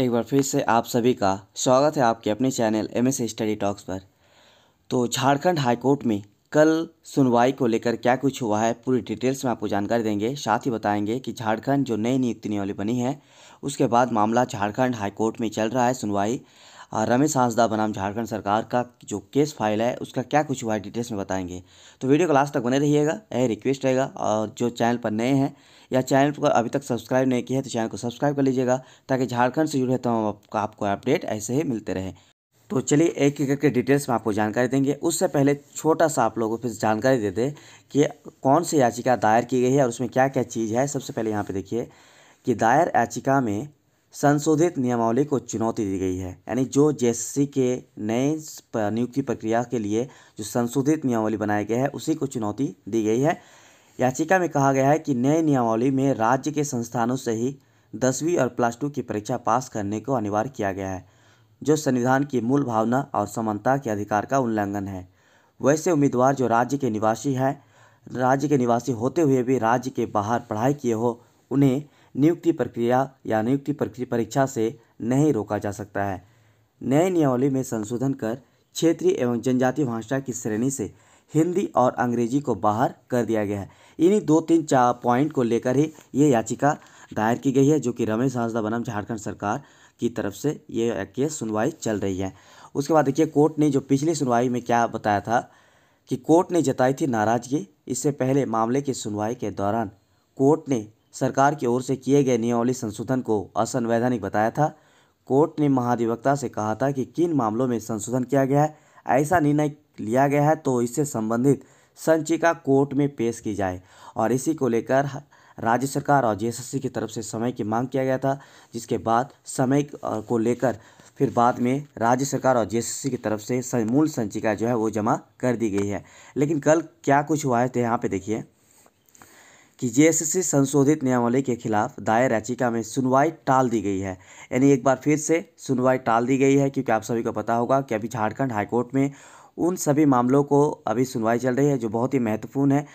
एक बार फिर से आप सभी का स्वागत है आपके अपने channel M S study talks पर तो झारखंड हाईकोर्ट में कल सुनवाई को लेकर क्या कुछ हुआ है पूरी डिटेल्स में आपको जानकारी देंगे साथ ही बताएंगे कि झारखंड जो नई नियुक्ति नियमावली बनी है उसके बाद मामला झारखंड हाईकोर्ट में चल रहा है सुनवाई रमेश हांसदा बनाम झारखंड सरकार का जो केस फाइल है उसका क्या कुछ हुआ है डिटेल्स में बताएंगे तो वीडियो को लास्ट तक बने रहिएगा यह रिक्वेस्ट रहेगा और जो चैनल पर नए हैं या चैनल को अभी तक सब्सक्राइब नहीं किया है तो चैनल को सब्सक्राइब कर लीजिएगा ताकि झारखंड से जुड़े तमाम आपको आपको अपडेट ऐसे ही मिलते रहे तो चलिए एक एक करके डिटेल्स में आपको जानकारी देंगे उससे पहले छोटा सा आप लोगों को फिर जानकारी दे दें कि कौन सी याचिका दायर की गई है और उसमें क्या क्या चीज़ है सबसे पहले यहाँ पे देखिए कि दायर याचिका में संशोधित नियमावली को चुनौती दी गई है यानी जो जेएससी के नए नियुक्ति प्रक्रिया के लिए जो संशोधित नियमावली बनाया गया है उसी को चुनौती दी गई है याचिका में कहा गया है कि नए नियमावली में राज्य के संस्थानों से ही दसवीं और प्लस टू की परीक्षा पास करने को अनिवार्य किया गया है जो संविधान की मूल भावना और समानता के अधिकार का उल्लंघन है वैसे उम्मीदवार जो राज्य के निवासी हैं राज्य के निवासी होते हुए भी राज्य के बाहर पढ़ाई किए हो उन्हें नियुक्ति प्रक्रिया या नियुक्ति परीक्षा से नहीं रोका जा सकता है नए नियमावली में संशोधन कर क्षेत्रीय एवं जनजातीय भाषा की श्रेणी से हिंदी और अंग्रेजी को बाहर कर दिया गया है इन्हीं दो तीन चार पॉइंट को लेकर ही ये याचिका दायर की गई है जो कि रमेश हांसदा बनम झारखंड सरकार की तरफ से ये केस सुनवाई चल रही है उसके बाद देखिए कोर्ट ने जो पिछली सुनवाई में क्या बताया था कि कोर्ट ने जताई थी नाराजगी इससे पहले मामले की सुनवाई के दौरान कोर्ट ने सरकार की ओर से किए गए नियमावली संशोधन को असंवैधानिक बताया था कोर्ट ने महाधिवक्ता से कहा था कि किन मामलों में संशोधन किया गया है ऐसा निर्णय लिया गया है तो इससे संबंधित संचिका कोर्ट में पेश की जाए और इसी को लेकर राज्य सरकार और जेएसएससी की तरफ से समय की मांग किया गया था जिसके बाद समय को लेकर फिर बाद में राज्य सरकार और जेएसएससी की तरफ से मूल संचिका जो है वो जमा कर दी गई है लेकिन कल क्या कुछ हुआ है तो यहाँ पे देखिए कि जेएससी संशोधित नियमावली के खिलाफ दायर याचिका में सुनवाई टाल दी गई है यानी एक बार फिर से सुनवाई टाल दी गई है क्योंकि आप सभी को पता होगा कि अभी झारखंड हाईकोर्ट में उन सभी मामलों को अभी सुनवाई चल रही है जो बहुत ही महत्वपूर्ण है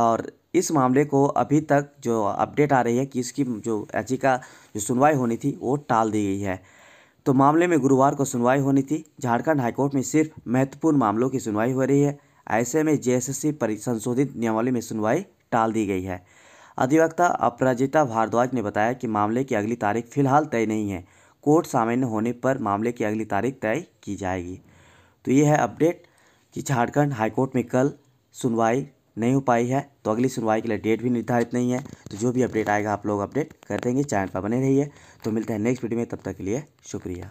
और इस मामले को अभी तक जो अपडेट आ रही है कि इसकी जो याचिका जो सुनवाई होनी थी वो टाल दी गई है तो मामले में गुरुवार को सुनवाई होनी थी झारखंड हाईकोर्ट में सिर्फ महत्वपूर्ण मामलों की सुनवाई हो रही है ऐसे में जेएसएससी संशोधित नियमावली में सुनवाई टाल दी गई है अधिवक्ता अपराजिता भारद्वाज ने बताया कि मामले की अगली तारीख फिलहाल तय नहीं है कोर्ट सामान्य होने पर मामले की अगली तारीख तय की जाएगी तो ये है अपडेट कि झारखंड हाईकोर्ट में कल सुनवाई नहीं हो पाई है तो अगली सुनवाई के लिए डेट भी निर्धारित नहीं है तो जो भी अपडेट आएगा आप लोग अपडेट कर देंगे चैनल पर बने रहिए तो मिलते हैं नेक्स्ट वीडियो में तब तक के लिए शुक्रिया